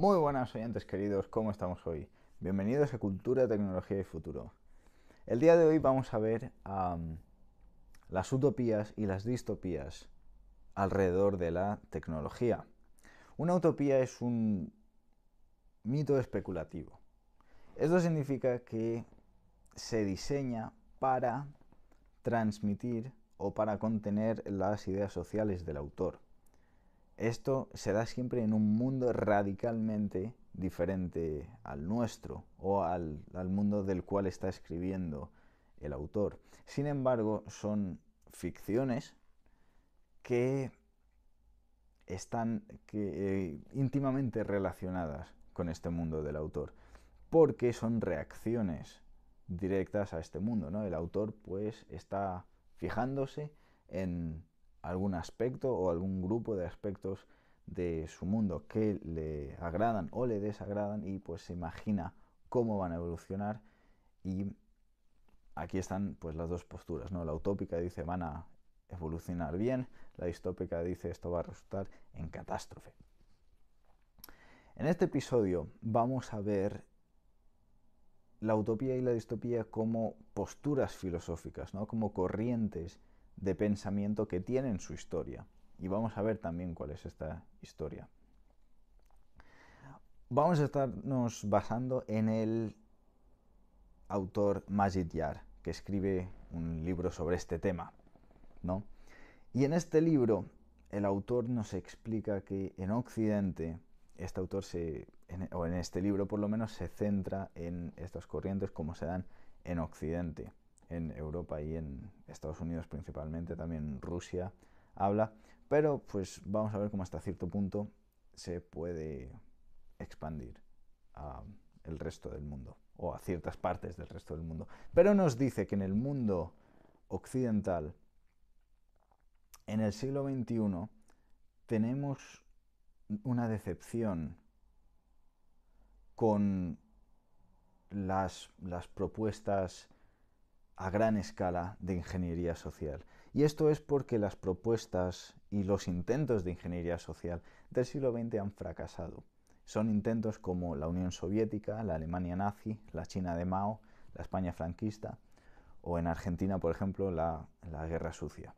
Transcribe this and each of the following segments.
Muy buenas oyentes queridos, ¿cómo estamos hoy? Bienvenidos a Cultura, Tecnología y Futuro. El día de hoy vamos a ver las utopías y las distopías alrededor de la tecnología. Una utopía es un mito especulativo. Esto significa que se diseña para transmitir o para contener las ideas sociales del autor. Esto se da siempre en un mundo radicalmente diferente al nuestro o al, mundo del cual está escribiendo el autor. Sin embargo, son ficciones que están que, eh, íntimamente relacionadas con este mundo del autor, porque son reacciones directas a este mundo. ¿no? El autor pues está fijándose en algún aspecto o algún grupo de aspectos de su mundo que le agradan o le desagradan y pues se imagina cómo van a evolucionar y aquí están pues las dos posturas, ¿no? La utópica dice van a evolucionar bien, la distópica dice esto va a resultar en catástrofe. En este episodio vamos a ver la utopía y la distopía como posturas filosóficas, ¿no? como corrientes de pensamiento que tiene en su historia. Y vamos a ver también cuál es esta historia. Vamos a estarnos basando en el autor Majid Yar, que escribe un libro sobre este tema. Y en este libro el autor nos explica que en Occidente, este autor se, o en este libro por lo menos, se centra en estas corrientes como se dan en Occidente en Europa y en Estados Unidos principalmente, también Rusia habla, pero pues vamos a ver cómo hasta cierto punto se puede expandir el resto del mundo o a ciertas partes del resto del mundo. Pero nos dice que en el mundo occidental, en el siglo XXI, tenemos una decepción con las, las propuestas a gran escala de ingeniería social. Y esto es porque las propuestas y los intentos de ingeniería social del siglo XX han fracasado. Son intentos como la Unión Soviética, la Alemania nazi, la China de Mao, la España franquista o en Argentina, por ejemplo, la, la Guerra Sucia.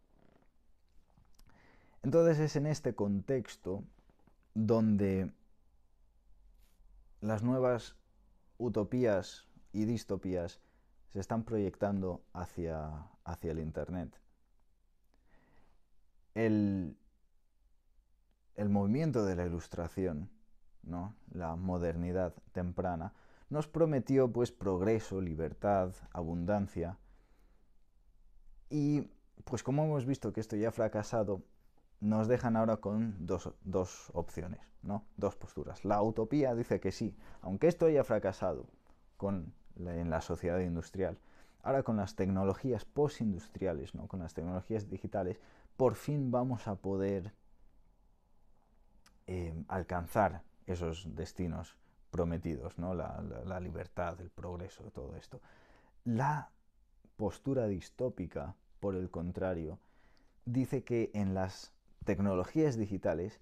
Entonces es en este contexto donde las nuevas utopías y distopías se están proyectando hacia, hacia el Internet. El, el movimiento de la ilustración, ¿no? la modernidad temprana, nos prometió pues progreso, libertad, abundancia. Y pues como hemos visto que esto ya ha fracasado, nos dejan ahora con dos, opciones, ¿no? dos posturas. La utopía dice que sí, aunque esto haya fracasado con en la sociedad industrial. Ahora con las tecnologías postindustriales, ¿no? con las tecnologías digitales, por fin vamos a poder eh, alcanzar esos destinos prometidos, ¿no? La, libertad, el progreso, todo esto. La postura distópica, por el contrario, dice que en las tecnologías digitales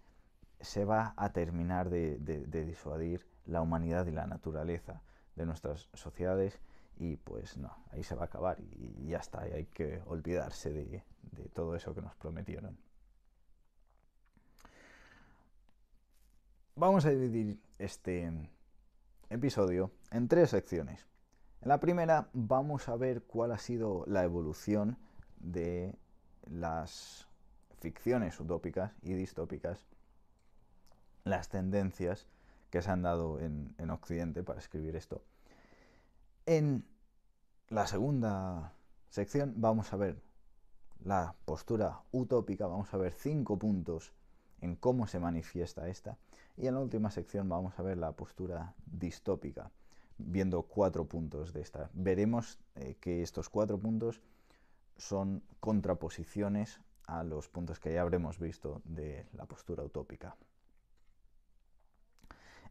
se va a terminar de disuadir la humanidad y la naturaleza de nuestras sociedades y pues no, ahí se va a acabar y, ya está, y hay que olvidarse de todo eso que nos prometieron. Vamos a dividir este episodio en tres secciones. En la primera vamos a ver cuál ha sido la evolución de las ficciones utópicas y distópicas, las tendencias que se han dado en, Occidente para escribir esto. En la segunda sección vamos a ver la postura utópica, vamos a ver cinco puntos en cómo se manifiesta esta. Y en la última sección vamos a ver la postura distópica, viendo cuatro puntos de esta. Veremos eh, que estos cuatro puntos son contraposiciones a los puntos que ya habremos visto de la postura utópica.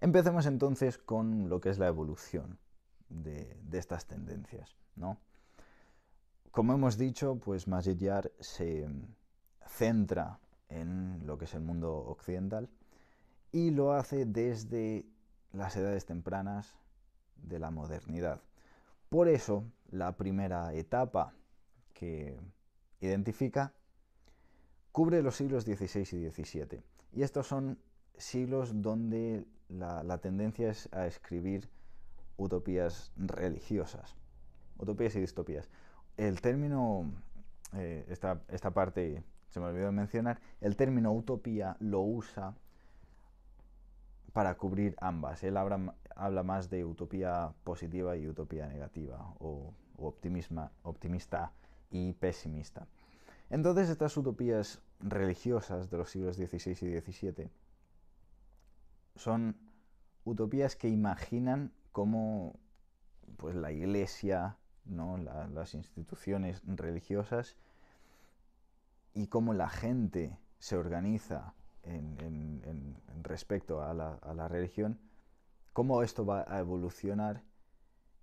Empecemos entonces con lo que es la evolución de, estas tendencias. ¿no? Como hemos dicho, pues se centra en lo que es el mundo occidental y lo hace desde las edades tempranas de la modernidad. Por eso, la primera etapa que identifica cubre los siglos XVI y XVII. Y estos son siglos donde la, tendencia es a escribir utopías religiosas, utopías y distopías. El término, eh, esta, parte se me olvidó mencionar, el término utopía lo usa para cubrir ambas. Él habla, más de utopía positiva y utopía negativa, o, optimista y pesimista. Entonces estas utopías religiosas de los siglos XVI y XVII son utopías que imaginan cómo pues, la iglesia, ¿no? las instituciones religiosas y cómo la gente se organiza en, respecto a la, religión, cómo esto va a evolucionar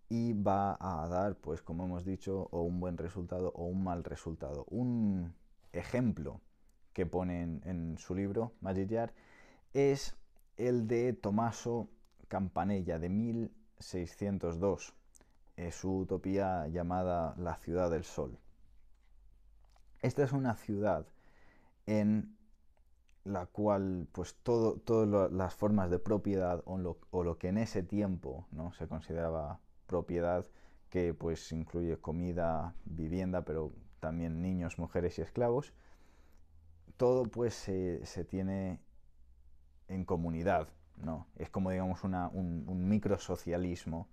y va a dar, pues como hemos dicho, o un buen resultado o un mal resultado. Un ejemplo que pone en, su libro Magic es el de Tomaso Campanella de 1602, es su utopía llamada La Ciudad del Sol. Esta es una ciudad en la cual pues todas las formas de propiedad o lo, que en ese tiempo ¿no? se consideraba propiedad, que pues incluye comida, vivienda, pero también niños, mujeres y esclavos, todo pues se tiene en comunidad, no, es como digamos un, microsocialismo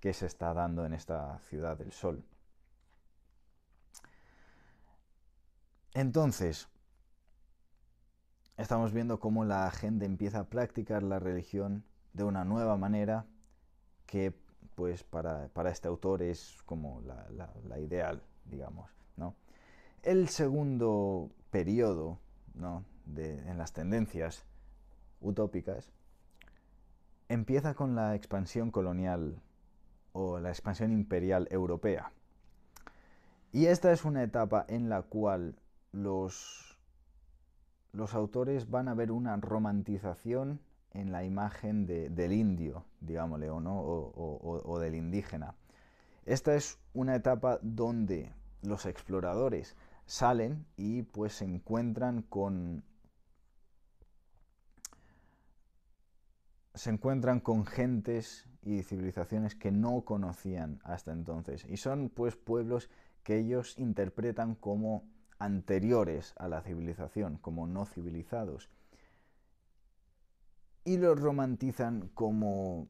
que se está dando en esta ciudad del sol. Entonces, estamos viendo cómo la gente empieza a practicar la religión de una nueva manera que pues para, este autor es como la, ideal, digamos. El segundo periodo en las tendencias utópicas, empieza con la expansión colonial o la expansión imperial europea. Y esta es una etapa en la cual los, los autores van a ver una romantización en la imagen del indio, digámosle, o, no, o, o del indígena. Esta es una etapa donde los exploradores salen y pues se encuentran con se encuentran con gentes y civilizaciones que no conocían hasta entonces. Y son pues pueblos que ellos interpretan como anteriores a la civilización, como no civilizados. Y los romantizan como,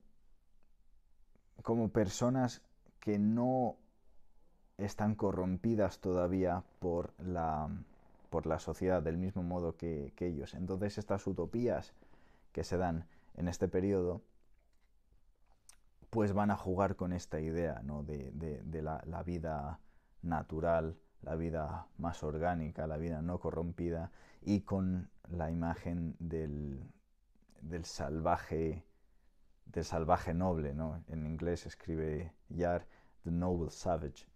como personas que no están corrompidas todavía por la, por la sociedad, del mismo modo que, que ellos. Entonces estas utopías que se dan en este periodo, pues van a jugar con esta idea de, la, vida natural, la vida más orgánica, la vida no corrompida, y con la imagen del, salvaje del salvaje noble, En inglés escribe Yar, The Noble Savage.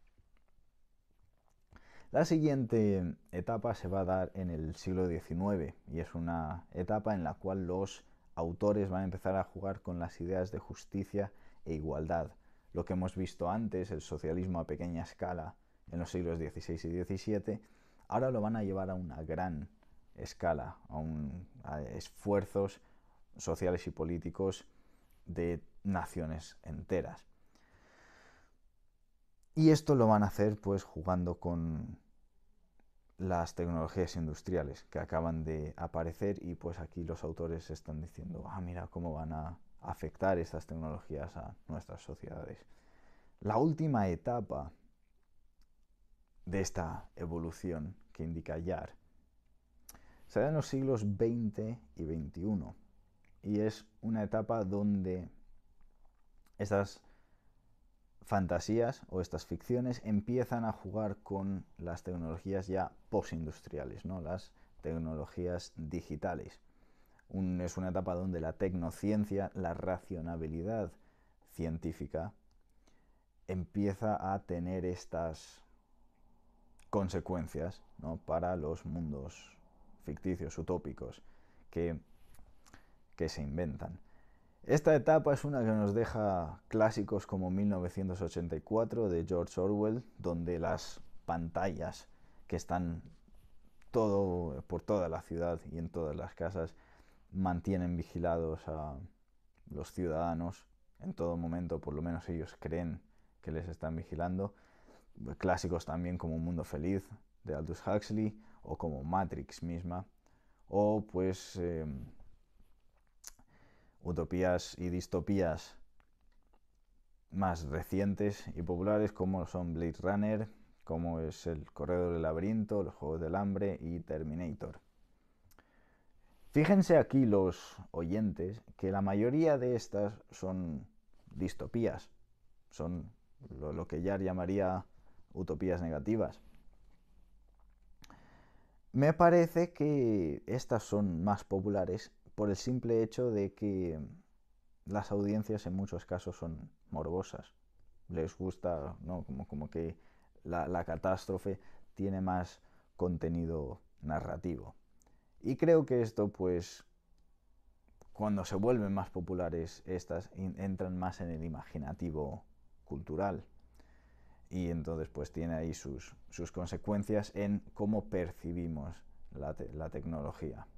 La siguiente etapa se va a dar en el siglo XIX y es una etapa en la cual los autores van a empezar a jugar con las ideas de justicia e igualdad. Lo que hemos visto antes, el socialismo a pequeña escala en los siglos XVI y XVII, ahora lo van a llevar a una gran escala, a, esfuerzos sociales y políticos de naciones enteras. Y esto lo van a hacer pues jugando con las tecnologías industriales que acaban de aparecer y pues aquí los autores están diciendo, ah, mira cómo van a afectar estas tecnologías a nuestras sociedades. La última etapa de esta evolución que indica Yar será en los siglos XX y XXI y es una etapa donde estas fantasías o estas ficciones empiezan a jugar con las tecnologías ya posindustriales, ¿no? las tecnologías digitales. es una etapa donde la tecnociencia, la racionabilidad científica, empieza a tener estas consecuencias ¿no? para los mundos ficticios, utópicos, que, que se inventan. Esta etapa es una que nos deja clásicos como 1984 de George Orwell, donde las pantallas que están todo, por toda la ciudad y en todas las casas mantienen vigilados a los ciudadanos en todo momento, por lo menos ellos creen que les están vigilando. Clásicos también como Un Mundo Feliz de Aldous Huxley o como Matrix misma o pues... Em, utopías y distopías más recientes y populares como son Blade Runner, como es El Corredor del Laberinto, Los Juegos del Hambre y Terminator. Fíjense aquí los oyentes que la mayoría de estas son distopías, son lo, que ya llamaría utopías negativas. Me parece que estas son más populares por el simple hecho de que las audiencias en muchos casos son morbosas. Les gusta, ¿no? Como, como que la, catástrofe tiene más contenido narrativo. Y creo que esto, pues, cuando se vuelven más populares estas, entran más en el imaginativo cultural. Y entonces, pues, tiene ahí sus, consecuencias en cómo percibimos la, la tecnología,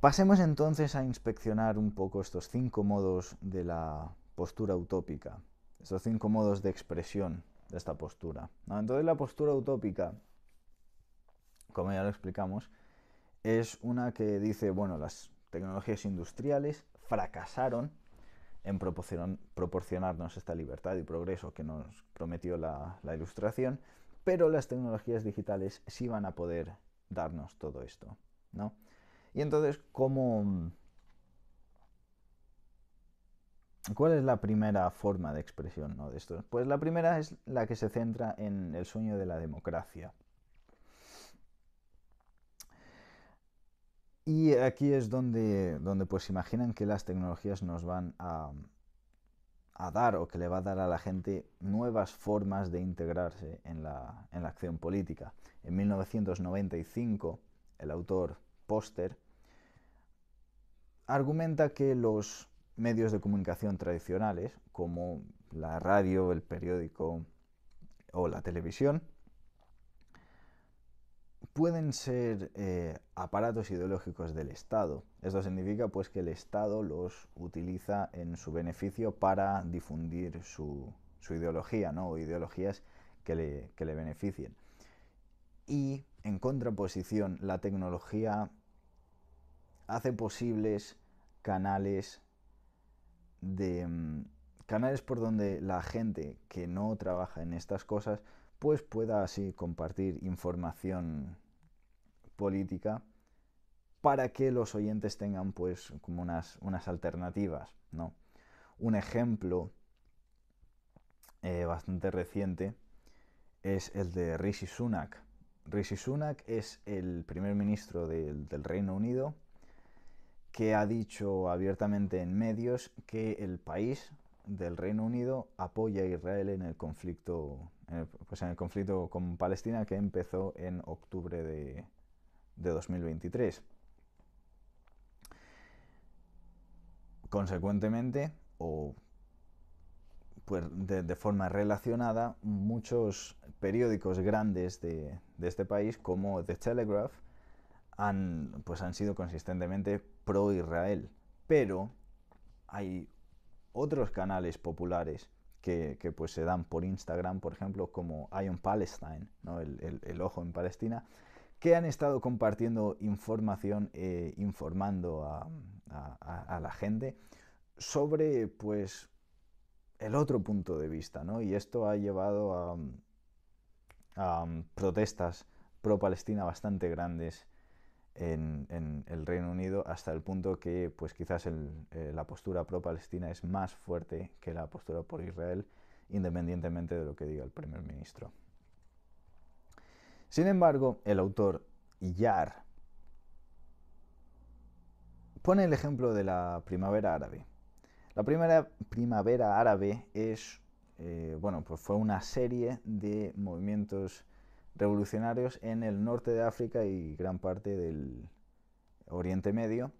Pasemos entonces a inspeccionar un poco estos cinco modos de la postura utópica, estos cinco modos de expresión de esta postura. Entonces la postura utópica, como ya lo explicamos, es una que dice, bueno, las tecnologías industriales fracasaron en proporcionarnos esta libertad y progreso que nos prometió la, la ilustración, pero las tecnologías digitales sí van a poder darnos todo esto, ¿no? Y entonces, ¿cómo... ¿Cuál es la primera forma de expresión de esto? Pues la primera es la que se centra en el sueño de la democracia. Y aquí es donde, donde pues imaginan que las tecnologías nos van a, dar o que le va a dar a la gente nuevas formas de integrarse en la, en la acción política. En 1995, el autor Poster argumenta que los medios de comunicación tradicionales, como la radio, el periódico o la televisión, pueden ser eh, aparatos ideológicos del Estado. Esto significa pues que el Estado los utiliza en su beneficio para difundir su, ideología, ¿no? O ideologías que le beneficien. Y en contraposición, la tecnología hace posibles canales de mm, canales por donde la gente que no trabaja en estas cosas pues pueda así compartir información política para que los oyentes tengan pues como unas, unas alternativas, ¿no? Un ejemplo eh, bastante reciente es el de Rishi Sunak. Rishi Sunak es el primer ministro del Reino Unido que ha dicho abiertamente en medios que el país del Reino Unido apoya a Israel en el conflicto, pues en el conflicto con Palestina que empezó en octubre de, 2023. Consecuentemente, o pues, de, forma relacionada, muchos periódicos grandes de, este país, como The Telegraph, han, pues han sido consistentemente pro-Israel. Pero hay otros canales populares que, pues se dan por Instagram, por ejemplo, como Ion Palestine, el, ojo en Palestina, que han estado compartiendo información, e informando a, la gente sobre pues el otro punto de vista, Y esto ha llevado a protestas pro-Palestina bastante grandes en, el Reino Unido hasta el punto que pues quizás eh, la postura pro-Palestina es más fuerte que la postura por Israel, independientemente de lo que diga el primer ministro. Sin embargo, el autor Yar pone el ejemplo de la primavera árabe. La primera primavera árabe es, eh, bueno, pues fue una serie de movimientos revolucionarios en el norte de África y gran parte del Oriente Medio,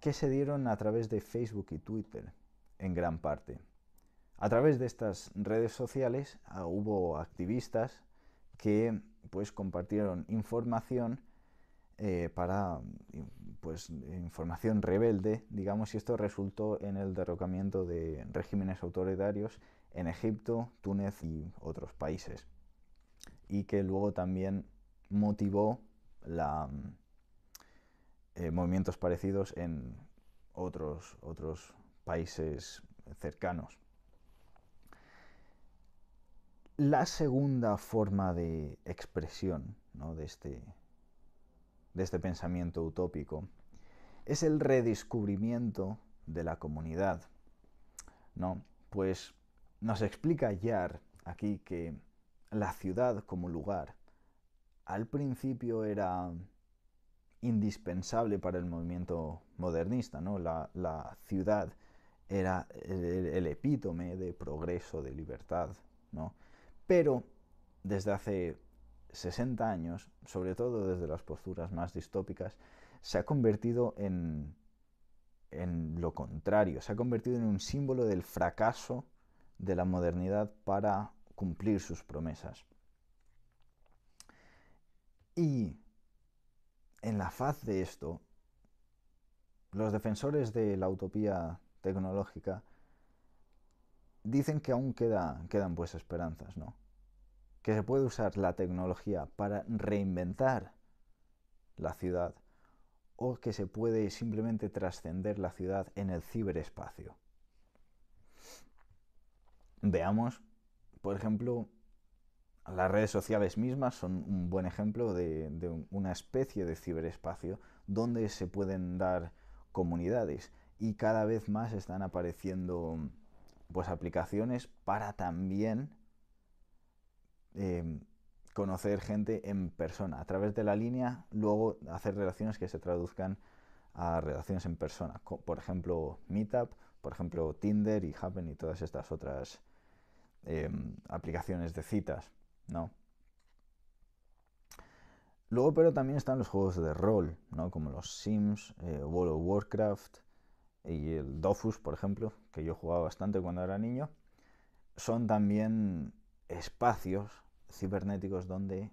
que se dieron a través de Facebook y Twitter, en gran parte. A través de estas redes sociales ah, hubo activistas que pues, compartieron información eh, para pues, información rebelde, digamos, y esto resultó en el derrocamiento de regímenes autoritarios en Egipto, Túnez y otros países y que luego también motivó mm, eh, movimientos parecidos en otros, otros países cercanos. La segunda forma de expresión de, este, de este pensamiento utópico es el redescubrimiento de la comunidad. ¿no? Pues nos explica Yar aquí que la ciudad como lugar al principio era indispensable para el movimiento modernista, ¿no? La, ciudad era el, epítome de progreso, de libertad, ¿no? Pero desde hace 60 años, sobre todo desde las posturas más distópicas, se ha convertido en, en lo contrario, se ha convertido en un símbolo del fracaso de la modernidad para cumplir sus promesas. Y en la faz de esto, los defensores de la utopía tecnológica dicen que aún queda, quedan pues esperanzas, ¿no? Que se puede usar la tecnología para reinventar la ciudad o que se puede simplemente trascender la ciudad en el ciberespacio. Veamos por ejemplo, las redes sociales mismas son un buen ejemplo de, una especie de ciberespacio donde se pueden dar comunidades y cada vez más están apareciendo pues aplicaciones para también em, conocer gente en persona a través de la línea luego hacer relaciones que se traduzcan a relaciones en persona por ejemplo Meetup por ejemplo Tinder y Happen y todas estas otras Em, aplicaciones de citas, ¿no? Luego, pero también están los juegos de rol, ¿no? Como los Sims, eh, World of Warcraft y el Dofus, por ejemplo, que yo jugaba bastante cuando era niño. Son también espacios cibernéticos donde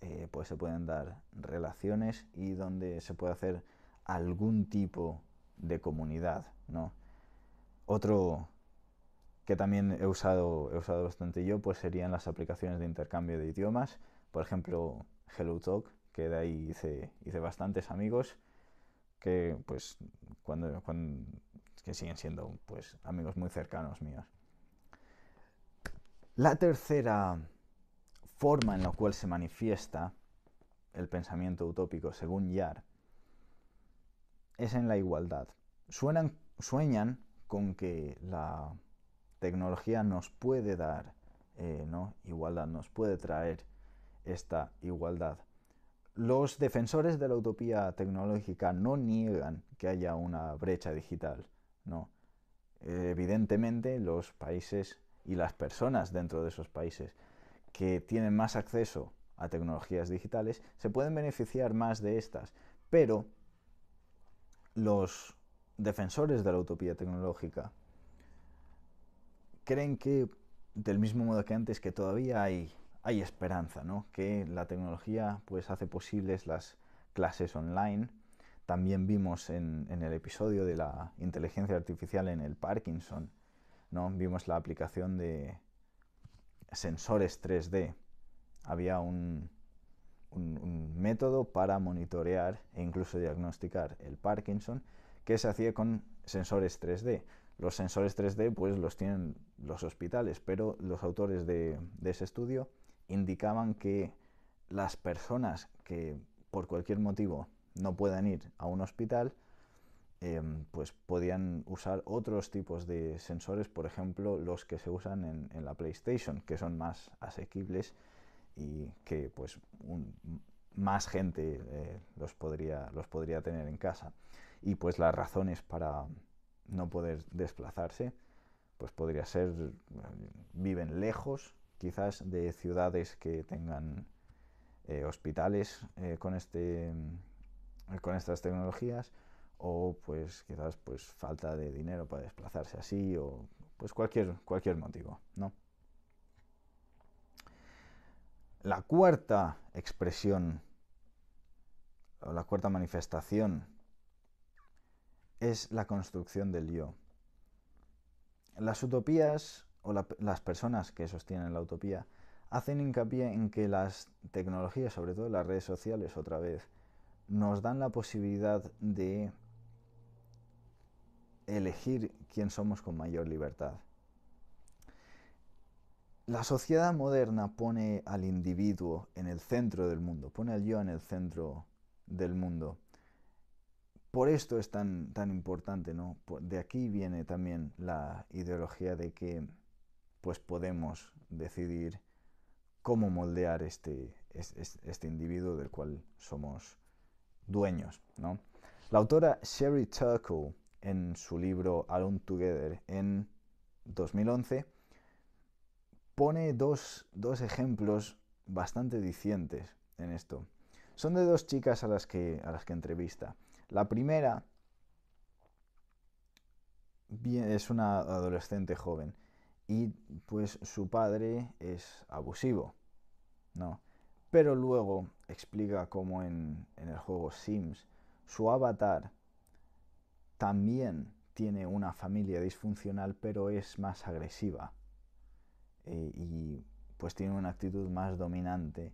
eh, pues se pueden dar relaciones y donde se puede hacer algún tipo de comunidad, ¿no? Otro que también he usado, he usado bastante yo, pues serían las aplicaciones de intercambio de idiomas. Por ejemplo, HelloTalk, que de ahí hice, bastantes amigos que pues cuando, siguen siendo pues amigos muy cercanos míos. La tercera forma en la cual se manifiesta el pensamiento utópico, según Yar, es en la igualdad. Suenan, sueñan con que la tecnología nos puede dar eh, ¿no? igualdad, nos puede traer esta igualdad. Los defensores de la utopía tecnológica no niegan que haya una brecha digital, ¿no? evidentemente los países y las personas dentro de esos países que tienen más acceso a tecnologías digitales se pueden beneficiar más de estas, pero los defensores de la utopía tecnológica creen que, del mismo modo que antes, que todavía hay, esperanza, ¿no? que la tecnología pues, hace posibles las clases online. También vimos en, el episodio de la inteligencia artificial en el Parkinson, ¿no? vimos la aplicación de sensores 3D. Había un, un, método para monitorear e incluso diagnosticar el Parkinson que se hacía con sensores 3D. Los sensores 3D pues los tienen los hospitales, pero los autores de, ese estudio indicaban que las personas que por cualquier motivo no puedan ir a un hospital, em, pues podían usar otros tipos de sensores, por ejemplo, los que se usan en, la PlayStation, que son más asequibles y que pues más gente eh, los, podría, los podría tener en casa. Y pues las razones para, no poder desplazarse, pues podría ser, viven lejos quizás de ciudades que tengan eh, hospitales eh, con, este, eh, con estas tecnologías o pues quizás pues falta de dinero para desplazarse así o pues cualquier, cualquier motivo, ¿no? La cuarta expresión o la cuarta manifestación es la construcción del yo. Las utopías o las personas que sostienen la utopía hacen hincapié en que las tecnologías, sobre todo las redes sociales otra vez, nos dan la posibilidad de elegir quién somos con mayor libertad. La sociedad moderna pone al individuo en el centro del mundo, pone al yo en el centro del mundo por esto es tan, tan importante, ¿no? De aquí viene también la ideología de que pues podemos decidir cómo moldear este, este, individuo del cual somos dueños, ¿no? La autora Sherry Turkle, en su libro Alone Together en 2011, pone dos, ejemplos bastante dicientes en esto. Son de dos chicas a las que, a las que entrevista. La primera es una adolescente joven y pues su padre es abusivo, ¿no? Pero luego explica cómo en, el juego Sims su avatar también tiene una familia disfuncional pero es más agresiva eh, y pues tiene una actitud más dominante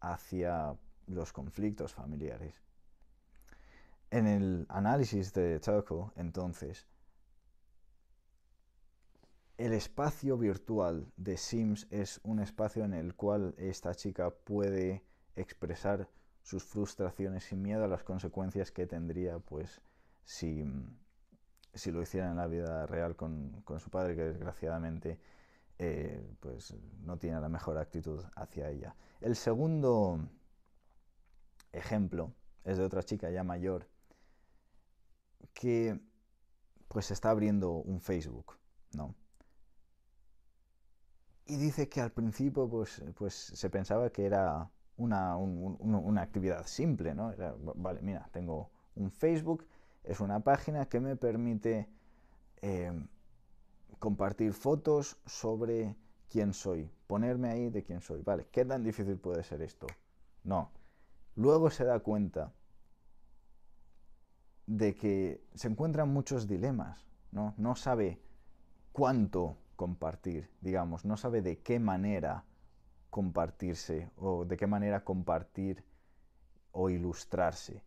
hacia los conflictos familiares. En el análisis de Tuckle, entonces, el espacio virtual de Sims es un espacio en el cual esta chica puede expresar sus frustraciones y miedo a las consecuencias que tendría pues si, lo hiciera en la vida real con, su padre, que desgraciadamente eh, pues no tiene la mejor actitud hacia ella. El segundo ejemplo es de otra chica ya mayor que pues está abriendo un Facebook, ¿no? Y dice que al principio pues, pues se pensaba que era una, actividad simple, ¿no? vale, mira, tengo un Facebook, es una página que me permite em, compartir fotos sobre quién soy, ponerme ahí de quién soy. Vale, ¿qué tan difícil puede ser esto? No. Luego se da cuenta de que se encuentran muchos dilemas, ¿no? No sabe cuánto compartir, digamos, no sabe de qué manera compartirse o de qué manera compartir o ilustrarse,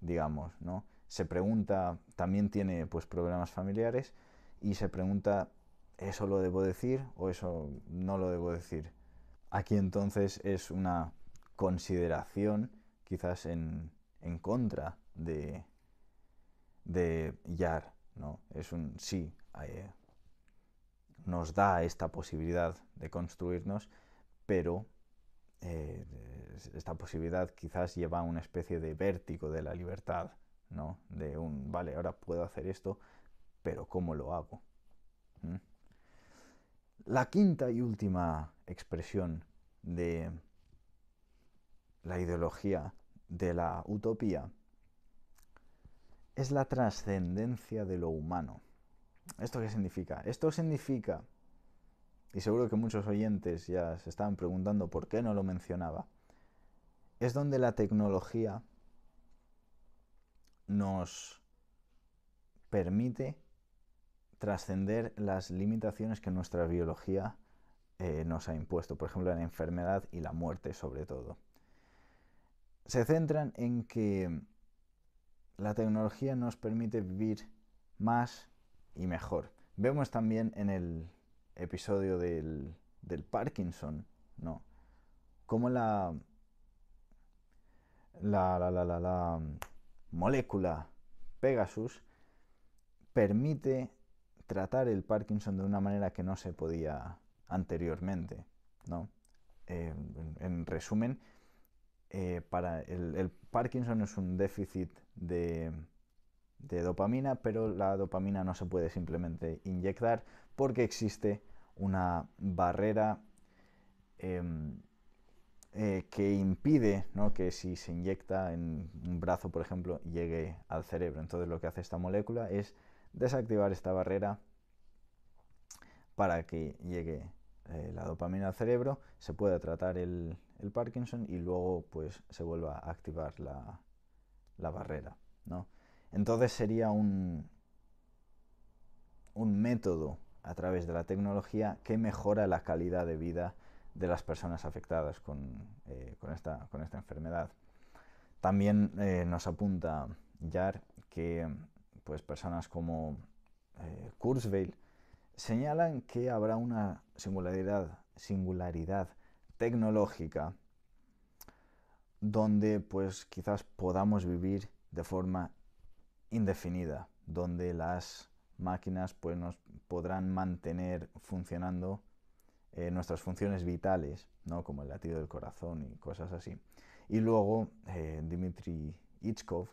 digamos, ¿no? Se pregunta, también tiene pues problemas familiares y se pregunta, ¿eso lo debo decir o eso no lo debo decir? Aquí entonces es una consideración quizás en, en contra de, de Yar, ¿no? Es un sí, eh, nos da esta posibilidad de construirnos, pero eh, esta posibilidad quizás lleva a una especie de vértigo de la libertad, ¿no? De un, vale, ahora puedo hacer esto, pero ¿cómo lo hago? ¿Mm? La quinta y última expresión de la ideología de la utopía es la trascendencia de lo humano. ¿Esto qué significa? Esto significa, y seguro que muchos oyentes ya se estaban preguntando por qué no lo mencionaba, es donde la tecnología nos permite trascender las limitaciones que nuestra biología eh, nos ha impuesto, por ejemplo, la enfermedad y la muerte sobre todo. Se centran en que la tecnología nos permite vivir más y mejor. Vemos también en el episodio del, Parkinson, ¿no? Cómo la, la, la, la, la molécula Pegasus permite tratar el Parkinson de una manera que no se podía anteriormente, ¿no? Eh, en resumen, eh, para el, Parkinson es un déficit de, dopamina, pero la dopamina no se puede simplemente inyectar porque existe una barrera em, eh, que impide que si se inyecta en un brazo, por ejemplo, llegue al cerebro. Entonces lo que hace esta molécula es desactivar esta barrera para que llegue eh, la dopamina al cerebro, se pueda tratar el, el Parkinson y luego pues se vuelva a activar la, barrera. ¿no? Entonces sería un, método a través de la tecnología que mejora la calidad de vida de las personas afectadas con, eh, esta, enfermedad. También eh, nos apunta Yar que pues, personas como eh, Kurzweil señalan que habrá una singularidad, singularidad tecnológica donde pues quizás podamos vivir de forma indefinida, donde las máquinas pues nos podrán mantener funcionando eh, nuestras funciones vitales, como el latido del corazón y cosas así. Y luego eh, Dmitry Ichkov,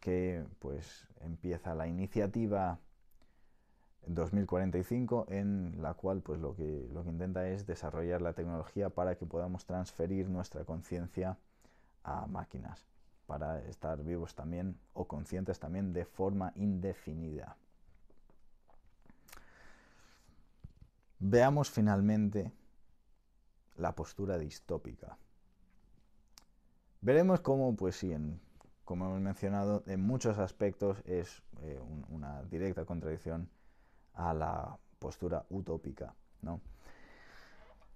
que pues empieza la iniciativa 2045 en la cual pues lo que, lo que intenta es desarrollar la tecnología para que podamos transferir nuestra conciencia a máquinas para estar vivos también o conscientes también de forma indefinida. Veamos finalmente la postura distópica. Veremos cómo, pues sí, como hemos mencionado, en muchos aspectos es eh, una directa contradicción a la postura utópica.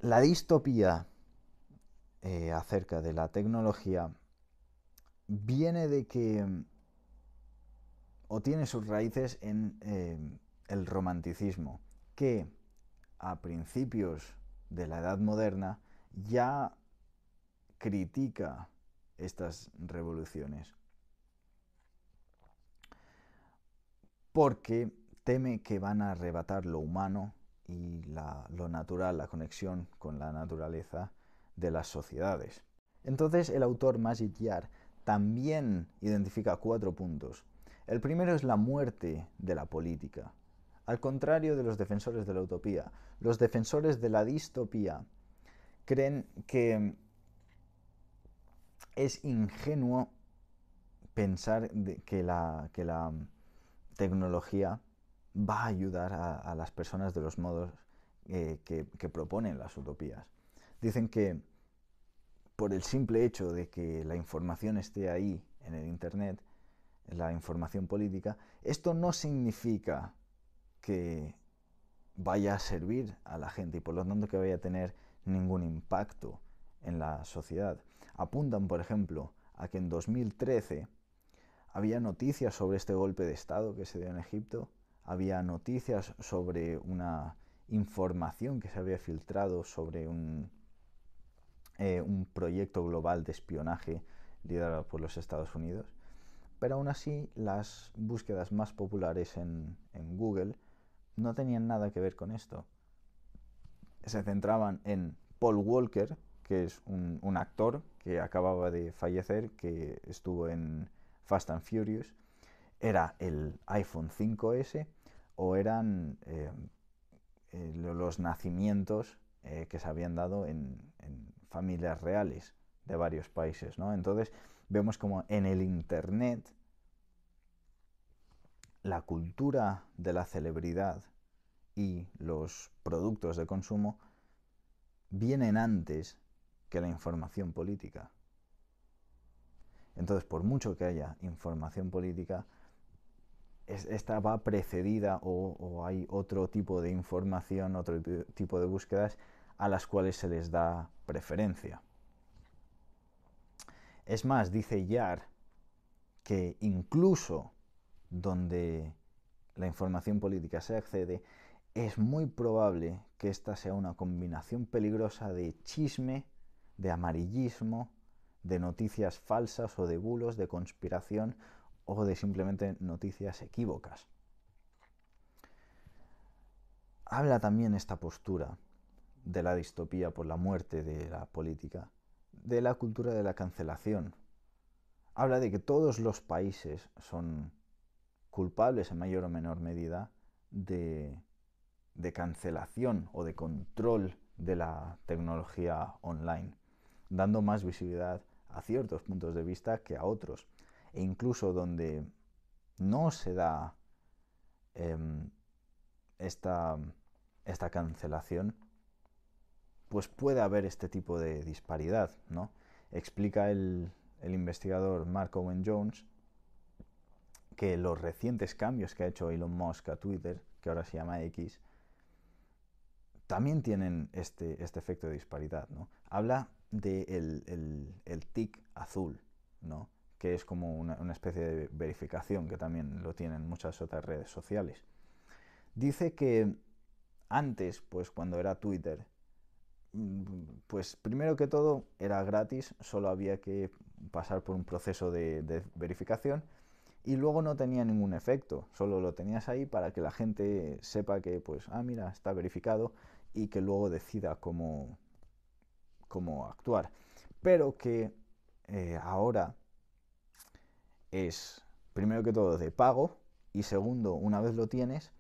La distopía eh, acerca de la tecnología viene de que o tiene sus raíces en eh, el romanticismo, que a principios de la Edad Moderna ya critica estas revoluciones. Porque teme que van a arrebatar lo humano y lo natural, la conexión con la naturaleza de las sociedades. Entonces el autor Majid Yar también identifica cuatro puntos. El primero es la muerte de la política. Al contrario de los defensores de la utopía, los defensores de la distopía creen que es ingenuo pensar que la tecnología va a ayudar a, las personas de los modos eh, que, que proponen las utopías. Dicen que por el simple hecho de que la información esté ahí en el Internet, la información política, esto no significa que vaya a servir a la gente y por lo tanto que vaya a tener ningún impacto en la sociedad. Apuntan, por ejemplo, a que en 2013 había noticias sobre este golpe de Estado que se dio en Egipto había noticias sobre una información que se había filtrado sobre un, eh, un proyecto global de espionaje liderado por los Estados Unidos. Pero aún así, las búsquedas más populares en, Google no tenían nada que ver con esto. Se centraban en Paul Walker, que es un, un actor que acababa de fallecer, que estuvo en Fast and Furious, era el iPhone 5S o eran eh, eh, los nacimientos eh, que se habían dado en, familias reales de varios países. Entonces vemos como en el Internet la cultura de la celebridad y los productos de consumo vienen antes que la información política. Entonces, por mucho que haya información política, esta va precedida o, o, hay otro tipo de información, otro tipo de búsquedas a las cuales se les da preferencia. Es más, dice Yar que incluso donde la información política se accede, es muy probable que esta sea una combinación peligrosa de chisme, de amarillismo, de noticias falsas o de bulos, de conspiración o de simplemente noticias equívocas. Habla también esta postura de la distopía por la muerte de la política, de la cultura de la cancelación. Habla de que todos los países son culpables en mayor o menor medida de, de cancelación o de control de la tecnología online, dando más visibilidad a ciertos puntos de vista que a otros e incluso donde no se da em, esta, cancelación, pues puede haber este tipo de disparidad, ¿no? Explica el, investigador Mark Owen Jones que los recientes cambios que ha hecho Elon Musk a Twitter, que ahora se llama X, también tienen este, este efecto de disparidad, ¿no? Habla del de el, tic azul, ¿no? que es como una, especie de verificación que también lo tienen muchas otras redes sociales. Dice que antes, pues cuando era Twitter, mm, pues primero que todo era gratis, solo había que pasar por un proceso de, verificación y luego no tenía ningún efecto, solo lo tenías ahí para que la gente sepa que, pues, ah, mira, está verificado y que luego decida cómo, cómo actuar. Pero que eh, ahora es, primero que todo, de pago y segundo, una vez lo tienes,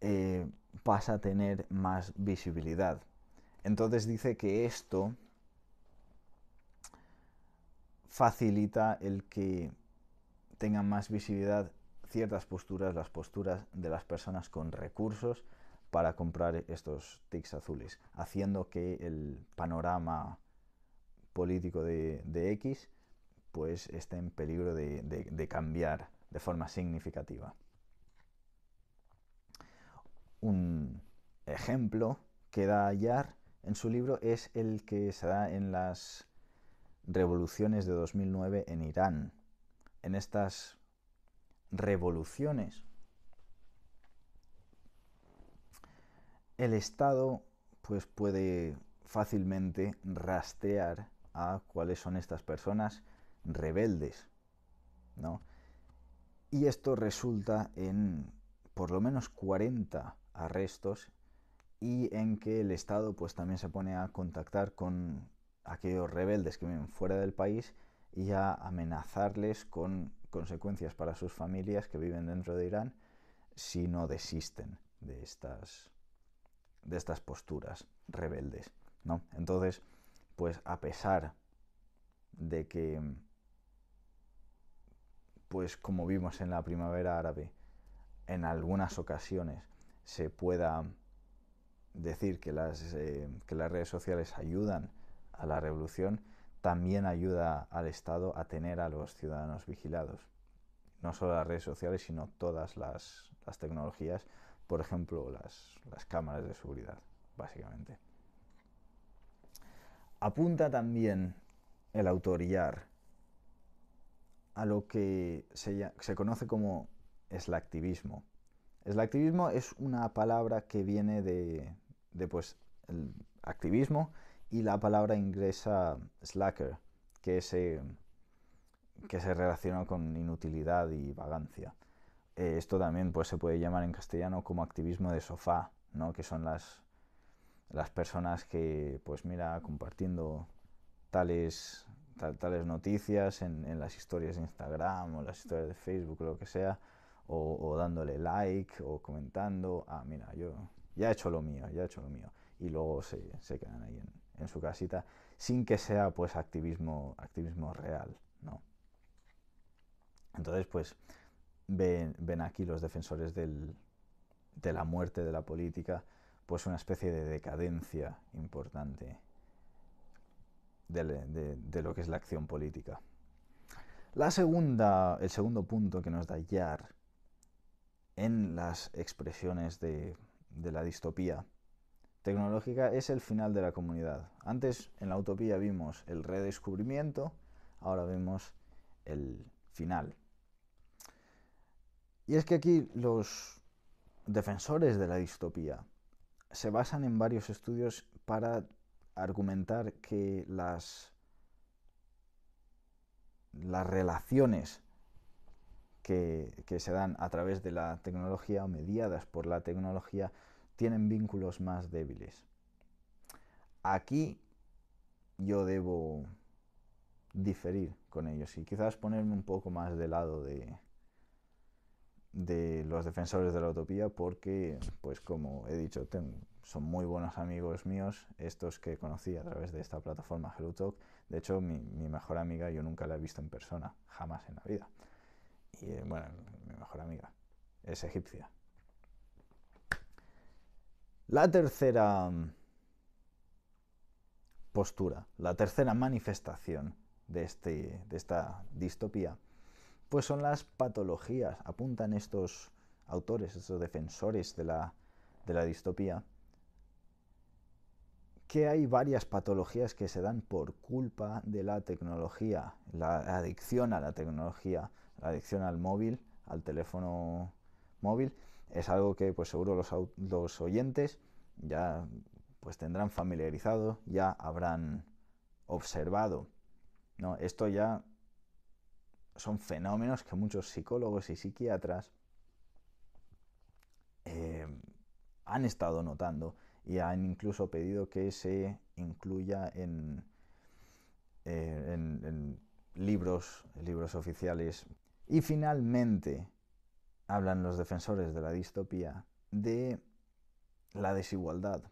eh, vas a tener más visibilidad. Entonces dice que esto facilita el que tengan más visibilidad ciertas posturas, las posturas de las personas con recursos para comprar estos tics azules, haciendo que el panorama político de X pues está en peligro de, cambiar de forma significativa. Un ejemplo que da Yar en su libro es el que se da en las revoluciones de 2009 en Irán. En estas revoluciones, el Estado pues puede fácilmente rastrear a cuáles son estas personas rebeldes, ¿no? Y esto resulta en por lo menos 40 arrestos y en que el Estado pues también se pone a contactar con aquellos rebeldes que viven fuera del país y a amenazarles con consecuencias para sus familias que viven dentro de Irán si no desisten de estas, de estas posturas rebeldes. ¿no? Entonces, pues a pesar de que pues como vimos en la primavera árabe, en algunas ocasiones se pueda decir que las, eh, que las redes sociales ayudan a la revolución, también ayuda al Estado a tener a los ciudadanos vigilados. No solo las redes sociales, sino todas las, tecnologías, por ejemplo, las, cámaras de seguridad, básicamente. Apunta también el autor a lo que se, conoce como slacktivismo. Slacktivismo es una palabra que viene de, de pues, el activismo y la palabra inglesa slacker, que se, que se relaciona con inutilidad y vagancia. Eh, esto también pues, se puede llamar en castellano como activismo de sofá, ¿no? que son las, las personas que, pues mira, compartiendo tales tales noticias en, las historias de Instagram o las historias de Facebook, lo que sea, o, dándole like o comentando, ah, mira, yo ya he hecho lo mío, ya he hecho lo mío, y luego se, quedan ahí en, su casita sin que sea pues activismo, activismo real, ¿no? Entonces, pues ven, ven aquí los defensores del, de la muerte de la política, pues una especie de decadencia importante de, lo que es la acción política. La segunda, el segundo punto que nos da Yar en las expresiones de, de, la distopía tecnológica es el final de la comunidad. Antes en la utopía vimos el redescubrimiento, ahora vemos el final. Y es que aquí los defensores de la distopía se basan en varios estudios para argumentar que las, las relaciones que, se dan a través de la tecnología o mediadas por la tecnología tienen vínculos más débiles. Aquí yo debo diferir con ellos y quizás ponerme un poco más de lado de, de los defensores de la utopía porque, pues como he dicho, tengo, son muy buenos amigos míos, estos que conocí a través de esta plataforma HelloTalk. De hecho, mi, mejor amiga yo nunca la he visto en persona, jamás en la vida. Y eh, bueno, mi mejor amiga es egipcia. La tercera mm, postura, la tercera manifestación de, este, de esta distopía, pues son las patologías. Apuntan estos autores, estos defensores de la, de la distopía, que hay varias patologías que se dan por culpa de la tecnología, la adicción a la tecnología, la adicción al móvil, al teléfono móvil, es algo que pues seguro los, oyentes ya pues tendrán familiarizado, ya habrán observado. ¿no? Esto ya son fenómenos que muchos psicólogos y psiquiatras eh, han estado notando y han incluso pedido que se incluya eh, en, libros, libros oficiales. Y finalmente, hablan los defensores de la distopía de la desigualdad.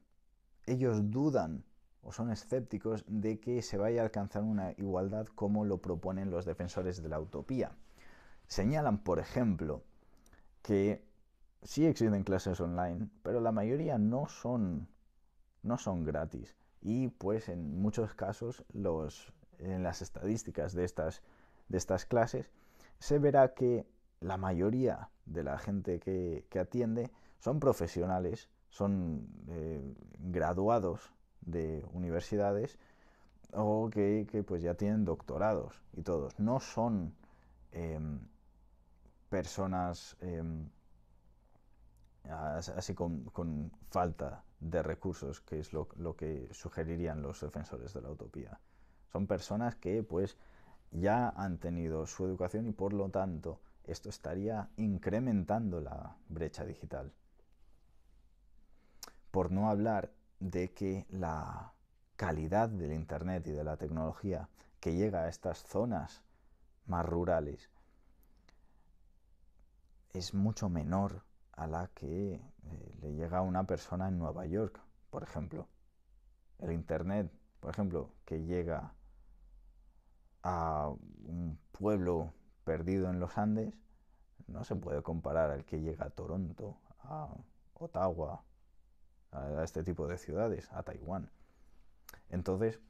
Ellos dudan o son escépticos de que se vaya a alcanzar una igualdad como lo proponen los defensores de la utopía. Señalan, por ejemplo, que sí existen clases online, pero la mayoría no son, no son gratis. Y pues en muchos casos, los, en las estadísticas de estas, de estas clases, se verá que la mayoría de la gente que, atiende son profesionales, son eh, graduados de universidades o que, pues ya tienen doctorados y todos. No son em, personas... Em, así con, falta de recursos, que es lo, lo, que sugerirían los defensores de la utopía. Son personas que pues ya han tenido su educación y por lo tanto esto estaría incrementando la brecha digital. Por no hablar de que la calidad del Internet y de la tecnología que llega a estas zonas más rurales es mucho menor a la que eh, le llega a una persona en Nueva York, por ejemplo. El Internet, por ejemplo, que llega a un pueblo perdido en los Andes, no se puede comparar al que llega a Toronto, a Ottawa, a este tipo de ciudades, a Taiwán. Entonces,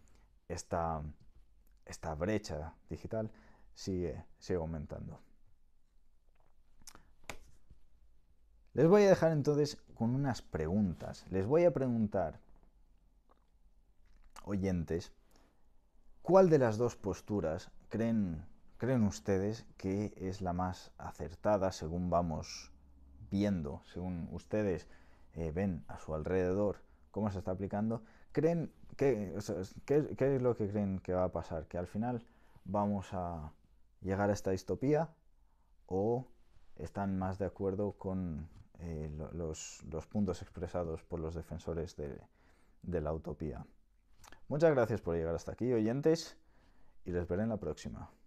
esta, esta brecha digital sigue, sigue aumentando. Les voy a dejar entonces con unas preguntas. Les voy a preguntar, oyentes, ¿cuál de las dos posturas creen, creen ustedes que es la más acertada según vamos viendo, según ustedes eh, ven a su alrededor cómo se está aplicando? ¿Creen ¿qué, ¿Qué es lo que creen que va a pasar? ¿Que al final vamos a llegar a esta distopía? ¿O están más de acuerdo con eh, los, puntos expresados por los defensores de, de la utopía. Muchas gracias por llegar hasta aquí, oyentes, y les veré en la próxima.